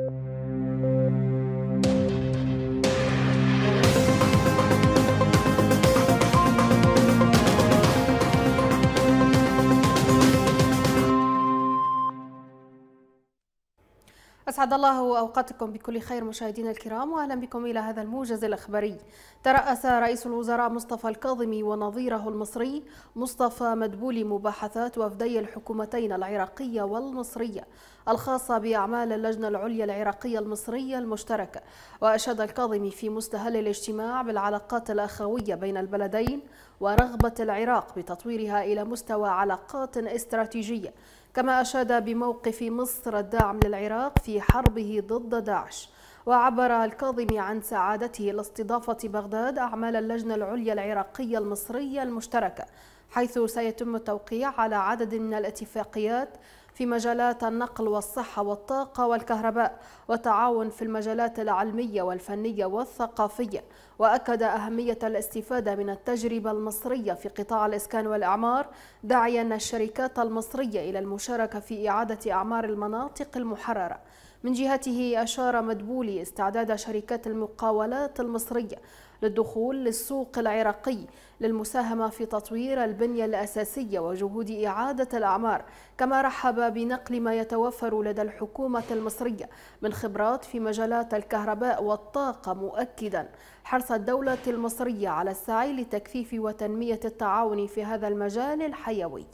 you أسعد الله أوقاتكم بكل خير مشاهدينا الكرام وأهلا بكم إلى هذا الموجز الأخباري ترأس رئيس الوزراء مصطفى الكاظمي ونظيره المصري مصطفى مدبولي مباحثات وفدي الحكومتين العراقية والمصرية الخاصة بأعمال اللجنة العليا العراقية المصرية المشتركة وأشاد الكاظمي في مستهل الاجتماع بالعلاقات الأخوية بين البلدين ورغبة العراق بتطويرها إلى مستوى علاقات استراتيجية كما أشاد بموقف مصر الداعم للعراق في حربه ضد داعش وعبر الكاظمي عن سعادته لاستضافة بغداد أعمال اللجنة العليا العراقية المصرية المشتركة حيث سيتم التوقيع على عدد من الاتفاقيات في مجالات النقل والصحة والطاقة والكهرباء وتعاون في المجالات العلمية والفنية والثقافية وأكد أهمية الاستفادة من التجربة المصرية في قطاع الإسكان والإعمار داعيا الشركات المصرية إلى المشاركة في إعادة أعمار المناطق المحررة من جهته أشار مدبولي استعداد شركات المقاولات المصرية للدخول للسوق العراقي للمساهمة في تطوير البنية الأساسية وجهود إعادة الأعمار كما رحب بنقل ما يتوفر لدى الحكومة المصرية من خبرات في مجالات الكهرباء والطاقة مؤكدا حرص الدولة المصرية على السعي لتكثيف وتنمية التعاون في هذا المجال الحيوي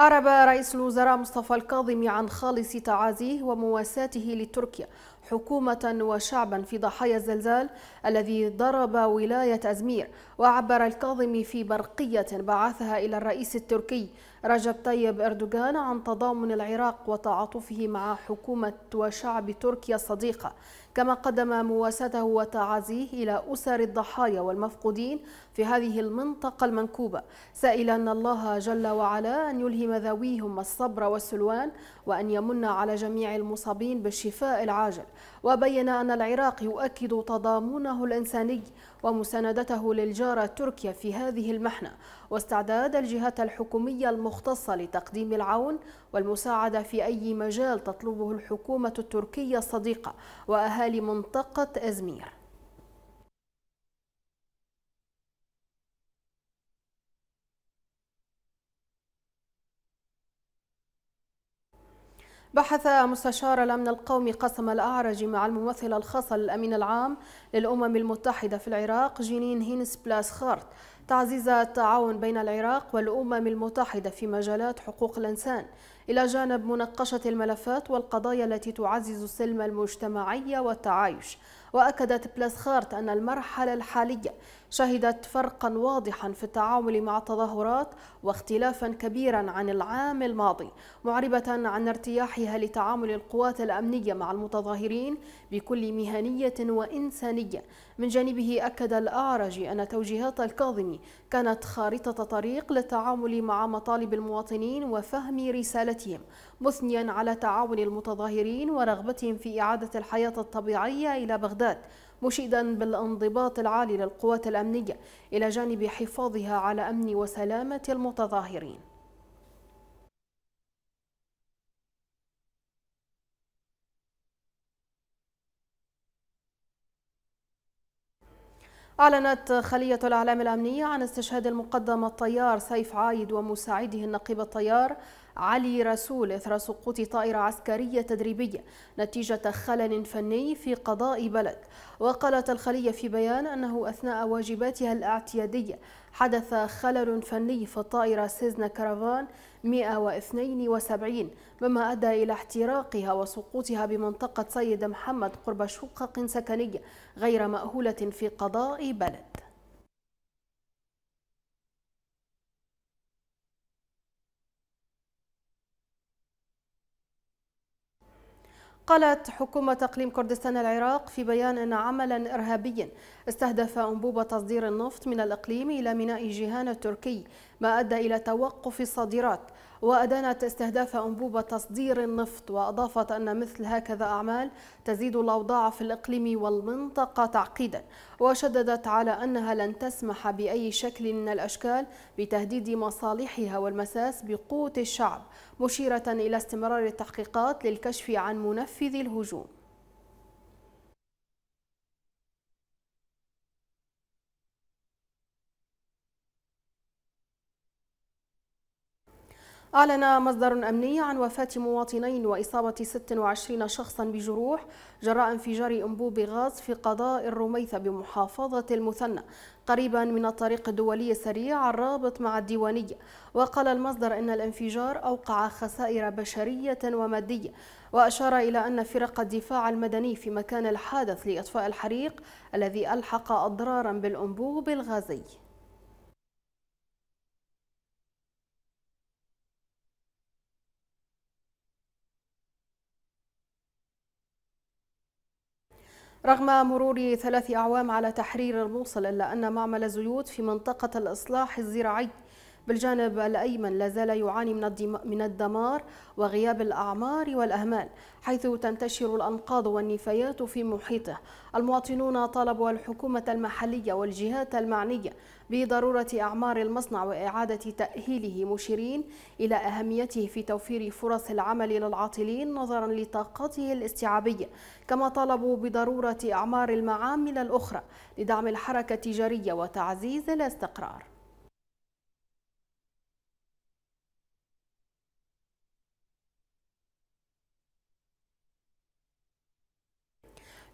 أعرب رئيس الوزراء مصطفى الكاظمي عن خالص تعازيه ومواساته لتركيا حكومة وشعبا في ضحايا الزلزال الذي ضرب ولاية أزمير وعبر الكاظمي في برقية بعثها إلى الرئيس التركي رجب طيب إردوغان عن تضامن العراق وتعاطفه مع حكومة وشعب تركيا الصديقة كما قدم مواساته وتعازيه إلى أسر الضحايا والمفقودين في هذه المنطقة المنكوبة سائلا الله جل وعلا أن يلهم ذويهم الصبر والسلوان وأن يمن على جميع المصابين بالشفاء العاجل وبين أن العراق يؤكد تضامنه الإنساني ومساندته للجارة تركيا في هذه المحنة واستعداد الجهات الحكومية المختصة لتقديم العون والمساعدة في أي مجال تطلبه الحكومة التركية الصديقة وأهالي منطقة إزمير بحث مستشار الأمن القومي قسم الأعرج مع الممثل الخاص للأمين العام للأمم المتحدة في العراق جينين هينس بلاس خارت تعزيز التعاون بين العراق والأمم المتحدة في مجالات حقوق الإنسان إلى جانب مناقشة الملفات والقضايا التي تعزز السلم المجتمعي والتعايش وأكدت بلاسخارت أن المرحلة الحالية شهدت فرقا واضحا في التعامل مع التظاهرات واختلافا كبيرا عن العام الماضي معربة عن ارتياحها لتعامل القوات الأمنية مع المتظاهرين بكل مهنية وإنسانية من جانبه أكد الأعرج أن توجيهات الكاظمي كانت خارطة طريق للتعامل مع مطالب المواطنين وفهم رسالتهم مثنيا على تعاون المتظاهرين ورغبتهم في إعادة الحياة الطبيعية إلى بغداد بغداد مشيدا بالانضباط العالي للقوات الأمنية إلى جانب حفاظها على أمن وسلامة المتظاهرين أعلنت خلية الأعلام الأمنية عن استشهاد المقدم الطيار سيف عايد ومساعده النقيب الطيار علي رسول إثر سقوط طائرة عسكرية تدريبية نتيجة خلل فني في قضاء بلد وقالت الخلية في بيان أنه أثناء واجباتها الاعتيادية حدث خلل فني في الطائرة سيزنا كرفان 172 مما أدى إلى احتراقها وسقوطها بمنطقة سيد محمد قرب شقق سكنية غير مأهولة في قضاء بلد قالت حكومة إقليم كردستان العراق في بيان أن عملا إرهابيا استهدف أنبوب تصدير النفط من الإقليم إلى ميناء جيهان التركي ما أدى إلى توقف الصادرات وأدانت استهداف أنبوبة تصدير النفط وأضافت أن مثل هكذا أعمال تزيد الأوضاع في الإقليم والمنطقة تعقيدا وشددت على أنها لن تسمح بأي شكل من الأشكال بتهديد مصالحها والمساس بقوة الشعب مشيرة إلى استمرار التحقيقات للكشف عن منفذ الهجوم أعلن مصدر أمني عن وفاة مواطنين وإصابة 26 شخصا بجروح جراء انفجار أنبوب غاز في قضاء الرميثة بمحافظة المثنى قريبا من الطريق الدولي السريع الرابط مع الديوانية وقال المصدر أن الانفجار أوقع خسائر بشرية ومادية وأشار إلى أن فرق الدفاع المدني في مكان الحادث لإطفاء الحريق الذي ألحق أضرارا بالأنبوب الغازي رغم مرور ثلاث أعوام على تحرير الموصل إلا أن معمل زيوت في منطقة الإصلاح الزراعي بالجانب الأيمن لا زال يعاني من الدمار وغياب الأعمار والأهمال حيث تنتشر الأنقاض والنفايات في محيطه المواطنون طالبوا الحكومة المحلية والجهات المعنية بضرورة أعمار المصنع وإعادة تأهيله مشيرين إلى أهميته في توفير فرص العمل للعاطلين نظرا لطاقته الاستيعابية كما طالبوا بضرورة أعمار المعامل الأخرى لدعم الحركة التجارية وتعزيز الاستقرار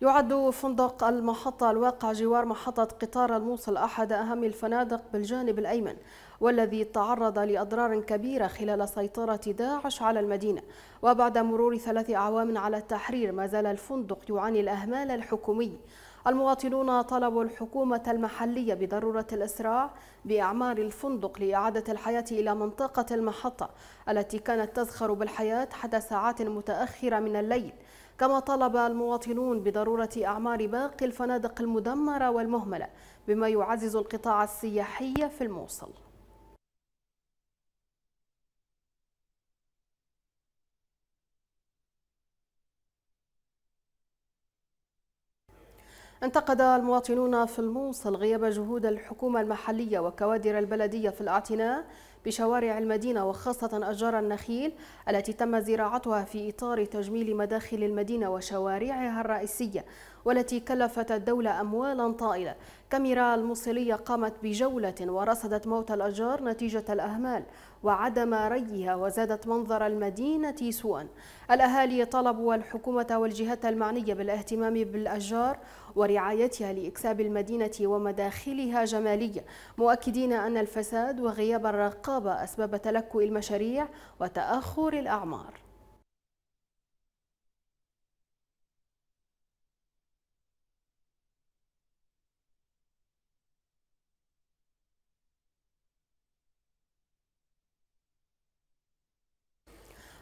يعد فندق المحطة الواقع جوار محطة قطار الموصل أحد أهم الفنادق بالجانب الأيمن والذي تعرض لأضرار كبيرة خلال سيطرة داعش على المدينة وبعد مرور ثلاث أعوام على التحرير ما زال الفندق يعاني الأهمال الحكومي المواطنون طلبوا الحكومة المحلية بضرورة الإسراع بإعمار الفندق لإعادة الحياة إلى منطقة المحطة التي كانت تزخر بالحياة حتى ساعات متأخرة من الليل كما طلب المواطنون بضرورة أعمار باقي الفنادق المدمرة والمهملة بما يعزز القطاع السياحي في الموصل انتقد المواطنون في الموصل غياب جهود الحكومة المحلية وكوادر البلدية في الاعتناء بشوارع المدينة وخاصة أشجار النخيل التي تم زراعتها في إطار تجميل مداخل المدينة وشوارعها الرئيسية والتي كلفت الدولة أموالا طائلة كاميرا الموصلية قامت بجولة ورصدت موت الأشجار نتيجة الأهمال وعدم ريها وزادت منظر المدينة سوءا الأهالي طلبوا الحكومة والجهات المعنية بالاهتمام بالأشجار ورعايتها لإكساب المدينة ومداخلها جمالية مؤكدين أن الفساد وغياب الرقابة أسباب تلكؤ المشاريع وتأخر الأعمار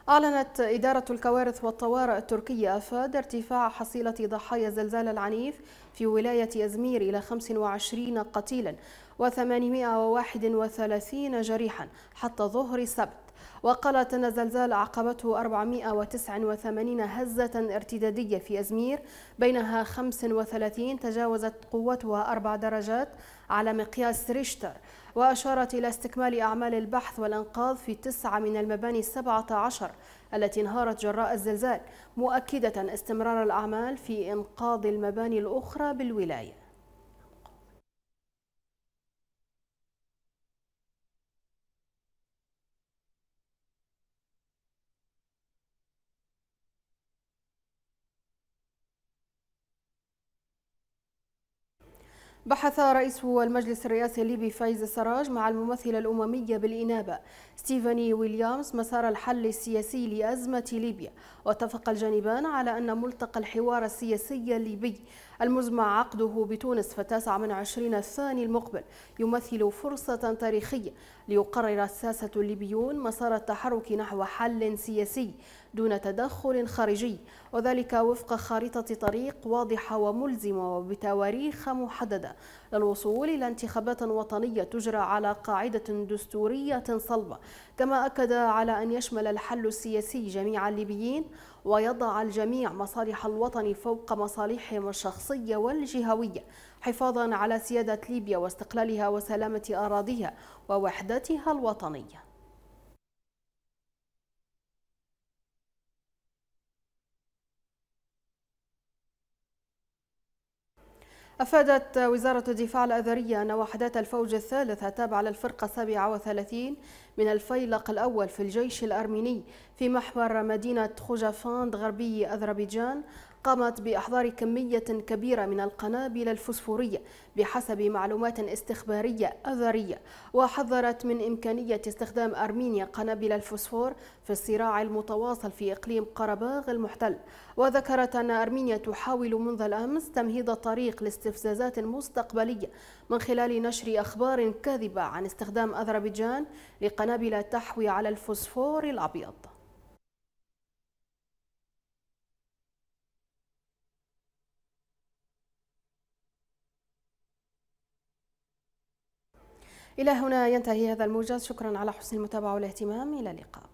أعلنت إدارة الكوارث والطوارئ التركية أفاد ارتفاع حصيلة ضحايا الزلزال العنيف في ولاية أزمير إلى 25 قتيلا و831 جريحا حتى ظهر السبت وقالت أن الزلزال أعقبته 489 هزة ارتدادية في أزمير بينها 35 تجاوزت قوتها أربع درجات على مقياس ريشتر وأشارت إلى استكمال أعمال البحث والإنقاذ في تسعة من المباني السبعة عشر التي انهارت جراء الزلزال مؤكدة استمرار الأعمال في إنقاذ المباني الأخرى بالولاية بحث رئيس المجلس الرئاسي الليبي فايز السراج مع الممثلة الأممية بالإنابة ستيفاني ويليامز مسار الحل السياسي لأزمة ليبيا واتفق الجانبان على أن ملتقى الحوار السياسي الليبي المزمع عقده بتونس في التاسع من عشرين الثاني المقبل يمثل فرصة تاريخية ليقرر الساسة الليبيون مسار التحرك نحو حل سياسي دون تدخل خارجي وذلك وفق خارطة طريق واضحة وملزمة وبتواريخ محددة للوصول إلى انتخابات وطنية تجرى على قاعدة دستورية صلبة كما أكد على أن يشمل الحل السياسي جميع الليبيين ويضع الجميع مصالح الوطن فوق مصالحهم الشخصية والجهوية حفاظا على سيادة ليبيا واستقلالها وسلامة أراضيها ووحدتها الوطنية أفادت وزارة الدفاع الأذرية أن وحدات الفوج الثالثة تابعة للفرقة 37 من الفيلق الأول في الجيش الأرميني في محور مدينة خوجافاند غربي أذربيجان قامت بإحضار كمية كبيرة من القنابل الفسفورية بحسب معلومات استخبارية أذرية وحذرت من إمكانية استخدام أرمينيا قنابل الفسفور في الصراع المتواصل في إقليم قرباغ المحتل وذكرت أن أرمينيا تحاول منذ الأمس تمهيد الطريق لاستفزازات مستقبلية من خلال نشر أخبار كاذبة عن استخدام أذربيجان لقنابل تحوي على الفسفور الأبيض إلى هنا ينتهي هذا الموجز شكرا على حسن المتابعة والاهتمام إلى اللقاء